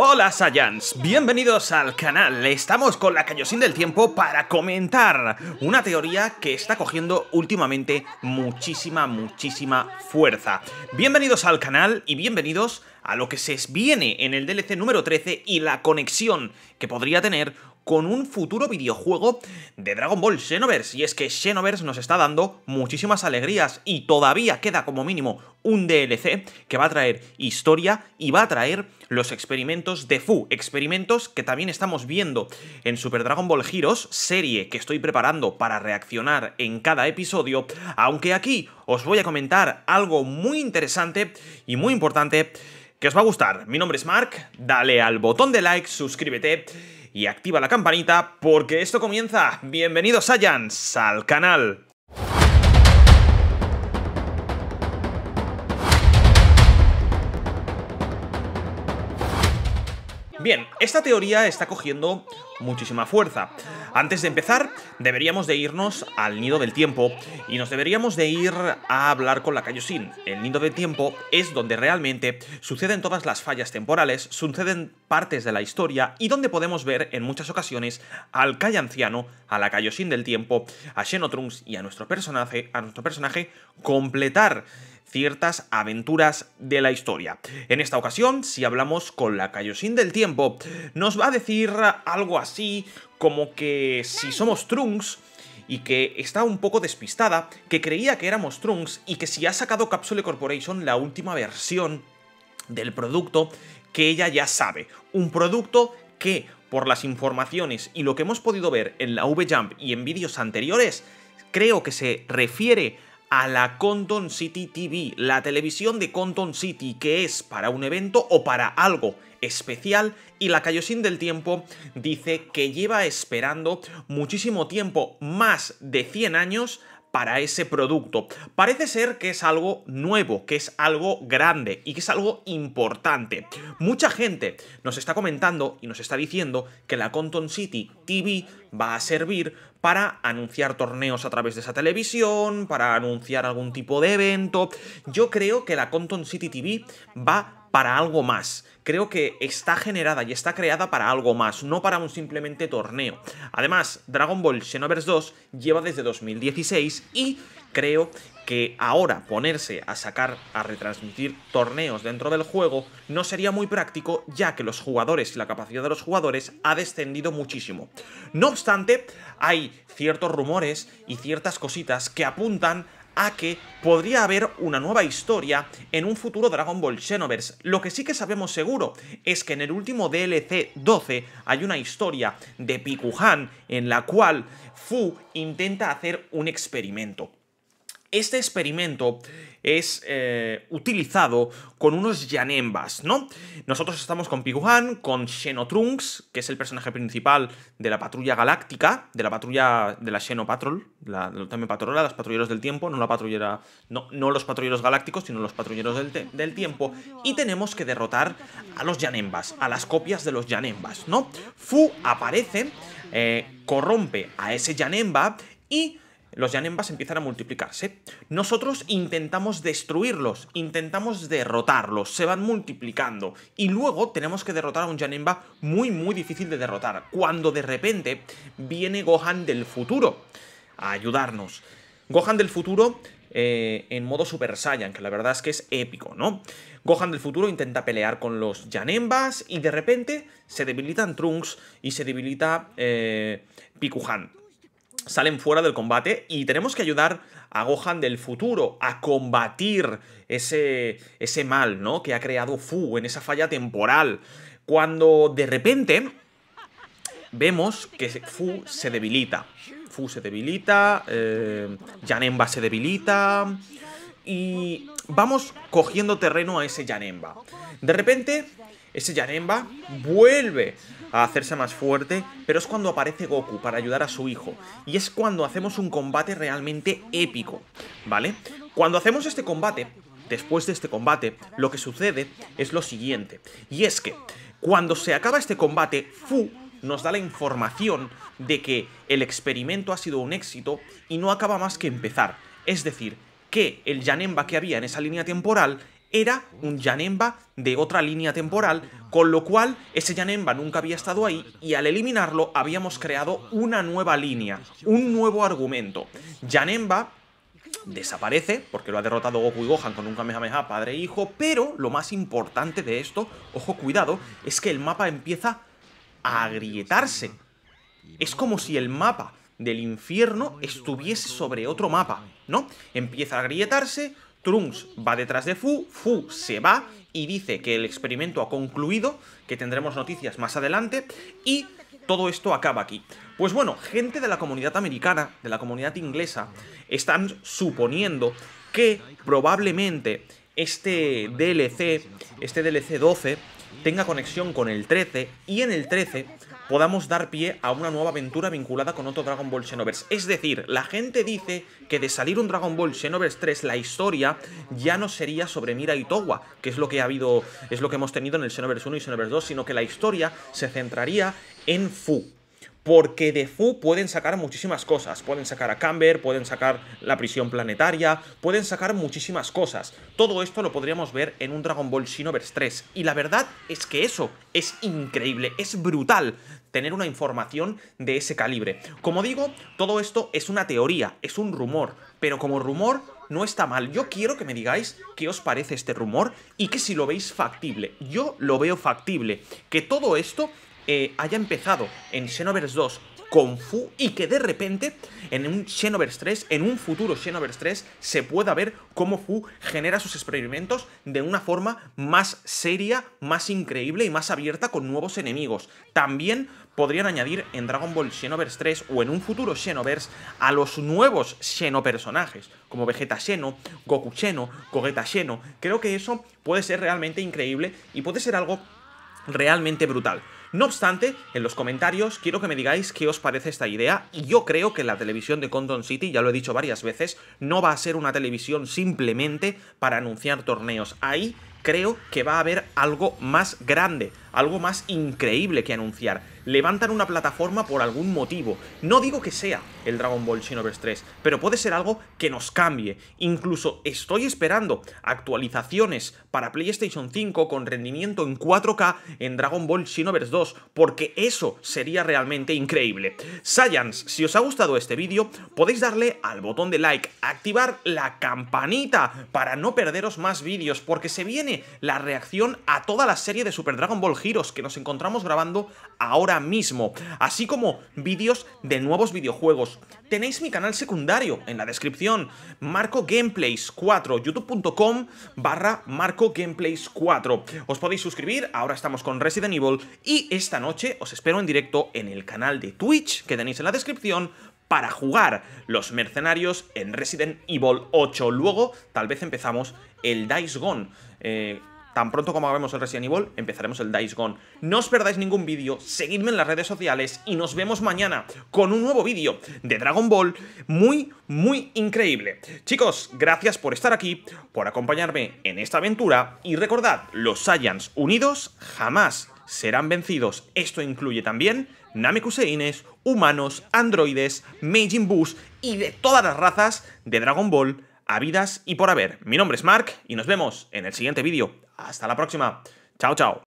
Hola Saiyans, bienvenidos al canal. Estamos con la Callosín del Tiempo para comentar una teoría que está cogiendo últimamente muchísima, muchísima fuerza. Bienvenidos al canal y bienvenidos a lo que se viene en el DLC número 13 y la conexión que podría tener con un futuro videojuego de Dragon Ball Xenoverse. Y es que Xenoverse nos está dando muchísimas alegrías y todavía queda como mínimo un DLC que va a traer historia y va a traer los experimentos de Fu, experimentos que también estamos viendo en Super Dragon Ball Heroes, serie que estoy preparando para reaccionar en cada episodio, aunque aquí os voy a comentar algo muy interesante y muy importante que os va a gustar. Mi nombre es Mark, dale al botón de like, suscríbete y activa la campanita porque esto comienza. Bienvenidos Saiyans al canal. Bien, esta teoría está cogiendo muchísima fuerza. Antes de empezar, deberíamos de irnos al Nido del Tiempo y nos deberíamos de ir a hablar con la cayosin. El Nido del Tiempo es donde realmente suceden todas las fallas temporales, suceden partes de la historia y donde podemos ver en muchas ocasiones al Kai anciano, a la Kaiosin del Tiempo, a Xenotrunks y a nuestro personaje, a nuestro personaje completar ciertas aventuras de la historia. En esta ocasión, si hablamos con la Kaioshin del tiempo, nos va a decir algo así como que si somos Trunks, y que está un poco despistada, que creía que éramos Trunks y que si ha sacado Capsule Corporation la última versión del producto que ella ya sabe. Un producto que, por las informaciones y lo que hemos podido ver en la V-Jump y en vídeos anteriores, creo que se refiere a la Condon City TV, la televisión de Condon City, que es para un evento o para algo especial y la Cayosín del Tiempo dice que lleva esperando muchísimo tiempo, más de 100 años, para ese producto. Parece ser que es algo nuevo, que es algo grande y que es algo importante. Mucha gente nos está comentando y nos está diciendo que la Conton City TV va a servir para anunciar torneos a través de esa televisión, para anunciar algún tipo de evento. Yo creo que la Conton City TV va para algo más. Creo que está generada y está creada para algo más, no para un simplemente torneo. Además, Dragon Ball Xenoverse 2 lleva desde 2016 y creo que ahora ponerse a sacar, a retransmitir torneos dentro del juego no sería muy práctico ya que los jugadores y la capacidad de los jugadores ha descendido muchísimo. No obstante, hay ciertos rumores y ciertas cositas que apuntan a que podría haber una nueva historia en un futuro Dragon Ball Xenoverse. Lo que sí que sabemos seguro es que en el último DLC 12 hay una historia de Pikuhan en la cual Fu intenta hacer un experimento. Este experimento es eh, utilizado con unos yanembas ¿no? Nosotros estamos con Piguhan, con Xenotrunks, que es el personaje principal de la patrulla galáctica, de la patrulla de la Xenopatrol, la, la también patrola, los patrulleros del tiempo, no la patrullera, no, los patrulleros galácticos, sino los patrulleros del, tiempo, y tenemos que derrotar a los yanembas a las copias de los yanembas ¿no? Fu aparece, eh, corrompe a ese Yanemba y los Yanembas empiezan a multiplicarse. Nosotros intentamos destruirlos, intentamos derrotarlos, se van multiplicando. Y luego tenemos que derrotar a un Yanemba muy, muy difícil de derrotar. Cuando de repente viene Gohan del futuro a ayudarnos. Gohan del futuro eh, en modo Super Saiyan, que la verdad es que es épico, ¿no? Gohan del futuro intenta pelear con los Yanembas y de repente se debilitan Trunks y se debilita eh, Pikuhan salen fuera del combate y tenemos que ayudar a Gohan del futuro a combatir ese, ese mal, ¿no? Que ha creado Fu en esa falla temporal. Cuando de repente vemos que Fu se debilita. Fu se debilita, eh, se debilita y vamos cogiendo terreno a ese Yanemba. De repente ese Janemba vuelve a hacerse más fuerte, pero es cuando aparece Goku para ayudar a su hijo. Y es cuando hacemos un combate realmente épico, ¿vale? Cuando hacemos este combate, después de este combate, lo que sucede es lo siguiente. Y es que cuando se acaba este combate, Fu nos da la información de que el experimento ha sido un éxito y no acaba más que empezar. Es decir, que el Yanemba que había en esa línea temporal era un Yanemba de otra línea temporal, con lo cual ese Yanemba nunca había estado ahí y al eliminarlo habíamos creado una nueva línea, un nuevo argumento. Janemba desaparece, porque lo ha derrotado Goku y Gohan con un Kamehameha padre e hijo, pero lo más importante de esto, ojo cuidado, es que el mapa empieza a agrietarse. Es como si el mapa del infierno estuviese sobre otro mapa, ¿no? Empieza a agrietarse, Trunks va detrás de Fu, Fu se va y dice que el experimento ha concluido, que tendremos noticias más adelante, y todo esto acaba aquí. Pues bueno, gente de la comunidad americana, de la comunidad inglesa, están suponiendo que probablemente este DLC, este DLC 12, tenga conexión con el 13, y en el 13 podamos dar pie a una nueva aventura vinculada con otro Dragon Ball Xenoverse. Es decir, la gente dice que de salir un Dragon Ball Xenoverse 3, la historia ya no sería sobre Mira y Towa, que es lo que ha habido, es lo que hemos tenido en el Xenoverse 1 y Xenoverse 2, sino que la historia se centraría en Fu, porque de Fu pueden sacar muchísimas cosas. Pueden sacar a Camber, pueden sacar la prisión planetaria, pueden sacar muchísimas cosas. Todo esto lo podríamos ver en un Dragon Ball Xenoverse 3. Y la verdad es que eso es increíble, es brutal tener una información de ese calibre. Como digo, todo esto es una teoría, es un rumor, pero como rumor no está mal. Yo quiero que me digáis qué os parece este rumor y que si lo veis factible. Yo lo veo factible. Que todo esto eh, haya empezado en Xenoverse 2 con Fu y que de repente en un Xenoverse 3, en un futuro Xenoverse 3, se pueda ver cómo Fu genera sus experimentos de una forma más seria, más increíble y más abierta con nuevos enemigos. También podrían añadir en Dragon Ball Xenoverse 3 o en un futuro Xenoverse a los nuevos Xeno personajes, como Vegeta Xeno, Goku Xeno, Gogeta Xeno. Creo que eso puede ser realmente increíble y puede ser algo realmente brutal. No obstante, en los comentarios quiero que me digáis qué os parece esta idea y yo creo que la televisión de Condon City, ya lo he dicho varias veces, no va a ser una televisión simplemente para anunciar torneos. Ahí creo que va a haber algo más grande, algo más increíble que anunciar. Levantan una plataforma por algún motivo. No digo que sea el Dragon Ball Xenoverse 3, pero puede ser algo que nos cambie. Incluso estoy esperando actualizaciones para PlayStation 5 con rendimiento en 4K en Dragon Ball Xenoverse 2, porque eso sería realmente increíble. Saiyans, si os ha gustado este vídeo, podéis darle al botón de like, activar la campanita para no perderos más vídeos, porque se viene la reacción a toda la serie de Super Dragon Ball que nos encontramos grabando ahora mismo, así como vídeos de nuevos videojuegos. Tenéis mi canal secundario en la descripción, Marco Gameplays 4, youtube.com barra Marco Gameplays 4. Os podéis suscribir, ahora estamos con Resident Evil y esta noche os espero en directo en el canal de Twitch que tenéis en la descripción para jugar los mercenarios en Resident Evil 8. Luego, tal vez empezamos el Dice Gone. Eh, tan pronto como hagamos el Resident Evil, empezaremos el Dice Gone. No os perdáis ningún vídeo, seguidme en las redes sociales y nos vemos mañana con un nuevo vídeo de Dragon Ball muy, muy increíble. Chicos, gracias por estar aquí, por acompañarme en esta aventura y recordad, los Saiyans unidos jamás serán vencidos. Esto incluye también Namekuseines, humanos, androides, Majin Buu y de todas las razas de Dragon Ball vidas y por haber. Mi nombre es Mark y nos vemos en el siguiente vídeo. Hasta la próxima. Chao, chao.